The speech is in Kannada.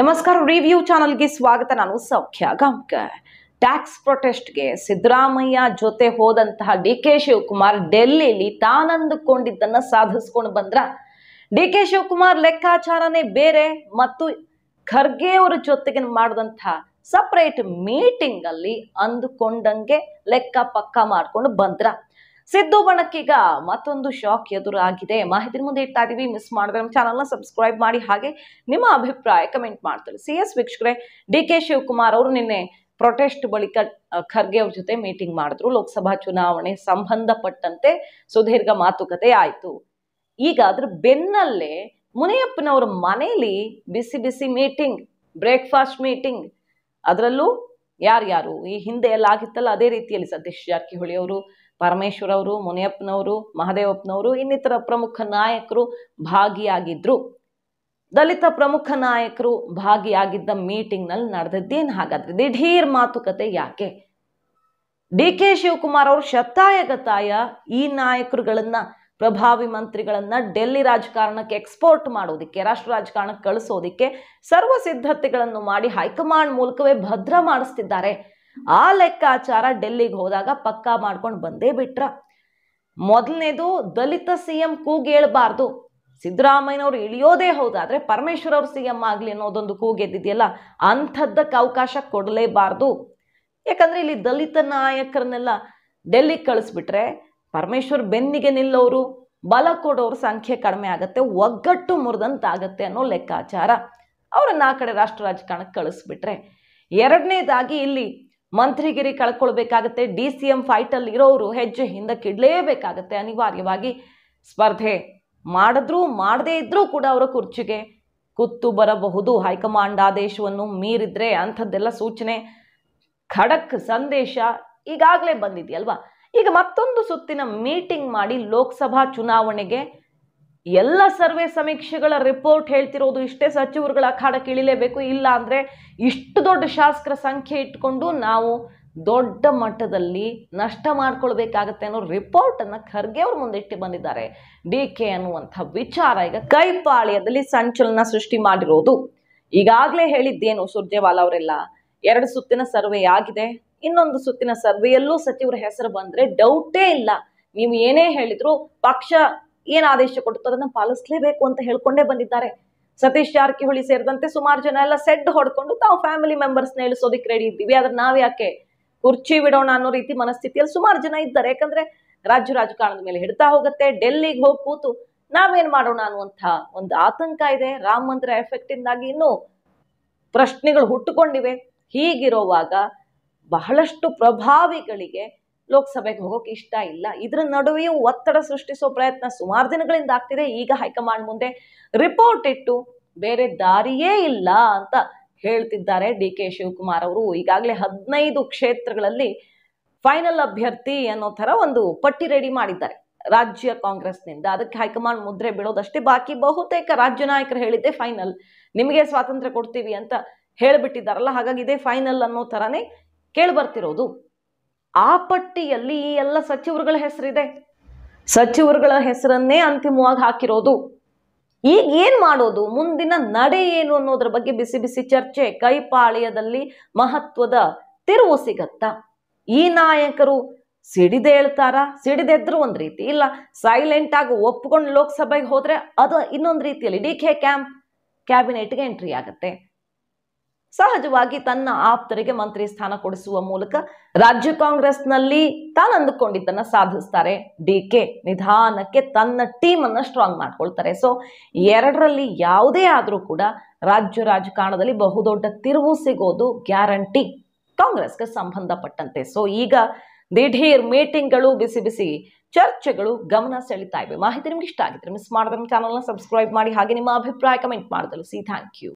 ನಮಸ್ಕಾರ ರಿವ್ಯೂ ಚಾನಲ್ಗೆ ಸ್ವಾಗತ ನಾನು ಸೌಖ್ಯ ಗಾಂಕ ಟ್ಯಾಕ್ಸ್ ಪ್ರೊಟೆಸ್ಟ್ಗೆ ಸಿದ್ದರಾಮಯ್ಯ ಜೊತೆ ಹೋದಂತಹ ಡಿ ಕೆ ಶಿವಕುಮಾರ್ ಡೆಲ್ಲಿಲಿ ತಾನಂದುಕೊಂಡಿದ್ದನ್ನ ಸಾಧಿಸ್ಕೊಂಡು ಬಂದ್ರ ಡಿ ಕೆ ಶಿವಕುಮಾರ್ ಲೆಕ್ಕಾಚಾರನೇ ಬೇರೆ ಮತ್ತು ಖರ್ಗೆ ಅವರ ಜೊತೆಗೆ ಮಾಡಿದಂತಹ ಸಪ್ರೇಟ್ ಮೀಟಿಂಗ್ ಅಲ್ಲಿ ಅಂದುಕೊಂಡಂಗೆ ಲೆಕ್ಕ ಪಕ್ಕ ಮಾಡ್ಕೊಂಡು ಬಂದ್ರ ಸಿದ್ದು ಬಣಕ್ಕೀಗ ಮತ್ತೊಂದು ಶಾಕ್ ಎದುರಾಗಿದೆ ಮಾಹಿತಿ ಮುಂದೆ ಇಡ್ತಾ ಇದೀವಿ ಮಿಸ್ ಮಾಡಿದ್ರೆ ನಮ್ಮ ಚಾನಲ್ನ ಸಬ್ಸ್ಕ್ರೈಬ್ ಮಾಡಿ ಹಾಗೆ ನಿಮ್ಮ ಅಭಿಪ್ರಾಯ ಕಮೆಂಟ್ ಮಾಡ್ತಾರೆ ಸಿ ಎಸ್ ವೀಕ್ಷಕರೇ ಡಿ ಕೆ ಶಿವಕುಮಾರ್ ಅವರು ನಿನ್ನೆ ಪ್ರೊಟೆಸ್ಟ್ ಬಳಿಕ ಖರ್ಗೆ ಅವ್ರ ಜೊತೆ ಮೀಟಿಂಗ್ ಮಾಡಿದ್ರು ಲೋಕಸಭಾ ಚುನಾವಣೆ ಸಂಬಂಧಪಟ್ಟಂತೆ ಸುದೀರ್ಘ ಮಾತುಕತೆ ಆಯಿತು ಈಗ ಅದ್ರ ಬೆನ್ನಲ್ಲೇ ಮುನಿಯಪ್ಪನವ್ರ ಮನೆಯಲ್ಲಿ ಬಿಸಿ ಬಿಸಿ ಮೀಟಿಂಗ್ ಬ್ರೇಕ್ಫಾಸ್ಟ್ ಮೀಟಿಂಗ್ ಅದರಲ್ಲೂ ಯಾರ್ಯಾರು ಈ ಹಿಂದೆ ಎಲ್ಲ ಆಗಿತ್ತಲ್ಲ ಅದೇ ರೀತಿಯಲ್ಲಿ ಸತೀಶ್ ಜಾರಕಿಹೊಳಿ ಅವರು ಪರಮೇಶ್ವರ್ ಅವರು ಮುನಿಯಪ್ಪನವರು ಮಹದೇವಪ್ಪನವರು ಇನ್ನಿತರ ಪ್ರಮುಖ ನಾಯಕರು ಭಾಗಿಯಾಗಿದ್ರು ದಲಿತ ಪ್ರಮುಖ ನಾಯಕರು ಭಾಗಿಯಾಗಿದ್ದ ಮೀಟಿಂಗ್ನಲ್ಲಿ ನಡೆದದ್ದೇನು ಹಾಗಾದ್ರೆ ದಿಢೀರ್ ಮಾತುಕತೆ ಯಾಕೆ ಡಿ ಕೆ ಶಿವಕುಮಾರ್ ಅವರು ಶತಾಯಗತಾಯ ಈ ನಾಯಕರುಗಳನ್ನು ಪ್ರಭಾವಿ ಮಂತ್ರಿಗಳನ್ನು ಡೆಲ್ಲಿ ರಾಜಕಾರಣಕ್ಕೆ ಎಕ್ಸ್ಪೋರ್ಟ್ ಮಾಡೋದಿಕ್ಕೆ ರಾಷ್ಟ್ರ ರಾಜಕಾರಣಕ್ಕೆ ಕಳಿಸೋದಕ್ಕೆ ಸರ್ವ ಸಿದ್ಧತೆಗಳನ್ನು ಮಾಡಿ ಹೈಕಮಾಂಡ್ ಮೂಲಕವೇ ಭದ್ರ ಮಾಡಿಸ್ತಿದ್ದಾರೆ ಆ ಲೆಕ್ಕಾಚಾರ ಡೆಲ್ಲಿಗೆ ಹೋದಾಗ ಪಕ್ಕಾ ಮಾಡ್ಕೊಂಡು ಬಂದೇ ಬಿಟ್ರ ಮೊದಲನೇದು ದಲಿತ ಸಿ ಎಂ ಕೂಗೇಳಬಾರ್ದು ಸಿದ್ದರಾಮಯ್ಯನವ್ರು ಇಳಿಯೋದೇ ಹೌದಾದ್ರೆ ಪರಮೇಶ್ವರ್ ಅವರು ಸಿ ಆಗ್ಲಿ ಆಗಲಿ ಅನ್ನೋದೊಂದು ಕೂಗೆದ್ದಿದೆಯಲ್ಲ ಅಂಥದ್ದಕ್ಕೆ ಅವಕಾಶ ಕೊಡಲೇಬಾರ್ದು ಯಾಕಂದರೆ ಇಲ್ಲಿ ದಲಿತ ನಾಯಕರನ್ನೆಲ್ಲ ಡೆಲ್ಲಿಗೆ ಕಳಿಸ್ಬಿಟ್ರೆ ಪರಮೇಶ್ವರ್ ಬೆನ್ನಿಗೆ ನಿಲ್ಲೋರು ಬಲ ಕೊಡೋರ ಸಂಖ್ಯೆ ಕಡಿಮೆ ಆಗುತ್ತೆ ಒಗ್ಗಟ್ಟು ಮುರಿದಂತಾಗತ್ತೆ ಅನ್ನೋ ಲೆಕ್ಕಾಚಾರ ಅವರನ್ನು ಆ ಕಡೆ ರಾಷ್ಟ್ರ ರಾಜಕಾರಣಕ್ಕೆ ಕಳಿಸ್ಬಿಟ್ರೆ ಎರಡನೇದಾಗಿ ಇಲ್ಲಿ ಮಂತ್ರಿಗಿರಿ ಕಳ್ಕೊಳ್ಬೇಕಾಗತ್ತೆ ಡಿ ಸಿ ಎಂ ಫೈಟಲ್ಲಿ ಇರೋರು ಹೆಜ್ಜೆ ಹಿಂದಕ್ಕೆ ಇಡಲೇಬೇಕಾಗತ್ತೆ ಅನಿವಾರ್ಯವಾಗಿ ಸ್ಪರ್ಧೆ ಮಾಡಿದ್ರೂ ಮಾಡದೇ ಇದ್ರೂ ಕೂಡ ಅವರ ಕುರ್ಚಿಗೆ ಕುತ್ತು ಬರಬಹುದು ಹೈಕಮಾಂಡ್ ಆದೇಶವನ್ನು ಮೀರಿದ್ರೆ ಅಂಥದ್ದೆಲ್ಲ ಸೂಚನೆ ಖಡಕ್ ಸಂದೇಶ ಈಗಾಗಲೇ ಬಂದಿದೆಯಲ್ವಾ ಈಗ ಮತ್ತೊಂದು ಸುತ್ತಿನ ಮೀಟಿಂಗ್ ಮಾಡಿ ಲೋಕಸಭಾ ಚುನಾವಣೆಗೆ ಎಲ್ಲ ಸರ್ವೆ ಸಮೀಕ್ಷೆಗಳ ರಿಪೋರ್ಟ್ ಹೇಳ್ತಿರೋದು ಇಷ್ಟೇ ಸಚಿವರುಗಳ ಅಖಾಡ ಇಳಿಲೇಬೇಕು ಇಲ್ಲ ಅಂದ್ರೆ ಇಷ್ಟು ದೊಡ್ಡ ಶಾಸಕರ ಸಂಖ್ಯೆ ಇಟ್ಕೊಂಡು ನಾವು ದೊಡ್ಡ ಮಟ್ಟದಲ್ಲಿ ನಷ್ಟ ಮಾಡ್ಕೊಳ್ಬೇಕಾಗತ್ತೆ ಅನ್ನೋ ರಿಪೋರ್ಟನ್ನು ಖರ್ಗೆ ಅವ್ರ ಇಟ್ಟು ಬಂದಿದ್ದಾರೆ ಡಿ ಕೆ ಅನ್ನುವಂಥ ವಿಚಾರ ಈಗ ಕೈಪಾಳ್ಯದಲ್ಲಿ ಸಂಚಲನ ಸೃಷ್ಟಿ ಮಾಡಿರೋದು ಈಗಾಗಲೇ ಹೇಳಿದ್ದೇನು ಸುರ್ಜೇವಾಲಾ ಅವರೆಲ್ಲ ಎರಡು ಸುತ್ತಿನ ಸರ್ವೆ ಆಗಿದೆ ಇನ್ನೊಂದು ಸುತ್ತಿನ ಸರ್ವೆಯಲ್ಲೂ ಸಚಿವರ ಹೆಸರು ಬಂದ್ರೆ ಡೌಟೇ ಇಲ್ಲ ನೀವು ಏನೇ ಹೇಳಿದ್ರು ಪಕ್ಷ ಏನ್ ಆದೇಶ ಕೊಡುತ್ತೋ ಅದನ್ನ ಪಾಲಿಸ್ಲೇಬೇಕು ಅಂತ ಹೇಳ್ಕೊಂಡೇ ಬಂದಿದ್ದಾರೆ ಸತೀಶ್ ಜಾರಕಿಹೊಳಿ ಸೇರಿದಂತೆ ಸುಮಾರು ಜನ ಎಲ್ಲ ಸೆಡ್ ಹೊಡ್ಕೊಂಡು ತಾವು ಫ್ಯಾಮಿಲಿ ಮೆಂಬರ್ಸ್ನ ಇಳಿಸೋದಕ್ಕೆ ರೆಡಿ ಇದ್ದೀವಿ ಆದ್ರೆ ನಾವ್ ಯಾಕೆ ಕುರ್ಚಿ ಬಿಡೋಣ ಅನ್ನೋ ರೀತಿ ಮನಸ್ಥಿತಿಯಲ್ಲಿ ಸುಮಾರು ಜನ ಇದ್ದಾರೆ ಯಾಕಂದ್ರೆ ರಾಜ್ಯ ರಾಜಕಾರಣದ ಮೇಲೆ ಹಿಡ್ತಾ ಹೋಗುತ್ತೆ ಡೆಲ್ಲಿಗೆ ಹೋಗಿ ಕೂತು ನಾವೇನ್ ಮಾಡೋಣ ಅನ್ನುವಂತ ಒಂದು ಆತಂಕ ಇದೆ ರಾಮ ಮಂದಿರ ಎಫೆಕ್ಟ್ ಇಂದಾಗಿ ಇನ್ನೂ ಪ್ರಶ್ನೆಗಳು ಹುಟ್ಟುಕೊಂಡಿವೆ ಹೀಗಿರೋವಾಗ ಬಹಳಷ್ಟು ಪ್ರಭಾವಿಗಳಿಗೆ ಲೋಕಸಭೆಗೆ ಹೋಗೋಕೆ ಇಷ್ಟ ಇಲ್ಲ ಇದರ ನಡುವೆಯೂ ಒತ್ತಡ ಸೃಷ್ಟಿಸೋ ಪ್ರಯತ್ನ ಸುಮಾರು ದಿನಗಳಿಂದ ಆಗ್ತಿದೆ ಈಗ ಹೈಕಮಾಂಡ್ ಮುಂದೆ ರಿಪೋರ್ಟ್ ಇಟ್ಟು ಬೇರೆ ದಾರಿಯೇ ಇಲ್ಲ ಅಂತ ಹೇಳ್ತಿದ್ದಾರೆ ಡಿ ಕೆ ಶಿವಕುಮಾರ್ ಅವರು ಈಗಾಗಲೇ ಹದಿನೈದು ಕ್ಷೇತ್ರಗಳಲ್ಲಿ ಫೈನಲ್ ಅಭ್ಯರ್ಥಿ ಅನ್ನೋ ಥರ ಒಂದು ಪಟ್ಟಿ ರೆಡಿ ಮಾಡಿದ್ದಾರೆ ರಾಜ್ಯ ಕಾಂಗ್ರೆಸ್ನಿಂದ ಅದಕ್ಕೆ ಹೈಕಮಾಂಡ್ ಮುದ್ರೆ ಬಿಡೋದಷ್ಟೇ ಬಾಕಿ ಬಹುತೇಕ ರಾಜ್ಯ ನಾಯಕರು ಹೇಳಿದ್ದೆ ಫೈನಲ್ ನಿಮಗೆ ಸ್ವಾತಂತ್ರ್ಯ ಕೊಡ್ತೀವಿ ಅಂತ ಹೇಳಿಬಿಟ್ಟಿದ್ದಾರಲ್ಲ ಹಾಗಾಗಿ ಇದೇ ಫೈನಲ್ ಅನ್ನೋ ಥರನೇ ಬರ್ತಿರೋದು ಆ ಪಟ್ಟಿಯಲ್ಲಿ ಈ ಎಲ್ಲ ಸಚಿವರುಗಳ ಹೆಸರಿದೆ ಸಚಿವರುಗಳ ಹೆಸರನ್ನೇ ಅಂತಿಮವಾಗಿ ಹಾಕಿರೋದು ಈಗ ಏನು ಮಾಡೋದು ಮುಂದಿನ ನಡೆ ಏನು ಅನ್ನೋದ್ರ ಬಗ್ಗೆ ಬಿಸಿ ಬಿಸಿ ಚರ್ಚೆ ಕೈಪಾಳ್ಯದಲ್ಲಿ ಮಹತ್ವದ ತಿರುವು ಸಿಗತ್ತಾ ಈ ನಾಯಕರು ಸಿಡಿದೇಳ್ತಾರ ಸಿಡಿದೆದ್ರು ಒಂದು ರೀತಿ ಇಲ್ಲ ಸೈಲೆಂಟ್ ಆಗಿ ಒಪ್ಕೊಂಡು ಲೋಕಸಭೆಗೆ ಹೋದರೆ ಅದು ಇನ್ನೊಂದು ರೀತಿಯಲ್ಲಿ ಡಿ ಕೆ ಕ್ಯಾಂಪ್ ಕ್ಯಾಬಿನೆಟ್ಗೆ ಎಂಟ್ರಿ ಆಗುತ್ತೆ ಸಹಜವಾಗಿ ತನ್ನ ಆಪ್ತರಿಗೆ ಮಂತ್ರಿ ಸ್ಥಾನ ಕೊಡಿಸುವ ಮೂಲಕ ರಾಜ್ಯ ಕಾಂಗ್ರೆಸ್ನಲ್ಲಿ ತಾನಂದುಕೊಂಡಿದ್ದನ್ನ ಸಾಧಿಸ್ತಾರೆ ಡಿ ಕೆ ನಿಧಾನಕ್ಕೆ ತನ್ನ ಟೀಮ್ ಅನ್ನ ಸ್ಟ್ರಾಂಗ್ ಮಾಡ್ಕೊಳ್ತಾರೆ ಸೊ ಎರಡರಲ್ಲಿ ಯಾವುದೇ ಆದರೂ ಕೂಡ ರಾಜ್ಯ ರಾಜಕಾರಣದಲ್ಲಿ ಬಹುದೊಡ್ಡ ತಿರುವು ಸಿಗೋದು ಗ್ಯಾರಂಟಿ ಕಾಂಗ್ರೆಸ್ಗೆ ಸಂಬಂಧಪಟ್ಟಂತೆ ಸೊ ಈಗ ದಿಢೀರ್ ಮೀಟಿಂಗ್ಗಳು ಬಿಸಿ ಬಿಸಿ ಚರ್ಚೆಗಳು ಗಮನ ಸೆಳಿತಾ ಇವೆ ಮಾಹಿತಿ ನಿಮ್ಗೆ ಇಷ್ಟ ಆಗಿದ್ರೆ ಮಿಸ್ ಮಾಡಿದ್ರೆ ಚಾನಲ್ನ ಸಬ್ಸ್ಕ್ರೈಬ್ ಮಾಡಿ ಹಾಗೆ ನಿಮ್ಮ ಅಭಿಪ್ರಾಯ ಕಮೆಂಟ್ ಮಾಡಿ ಸಿ ಥ್ಯಾಂಕ್ ಯು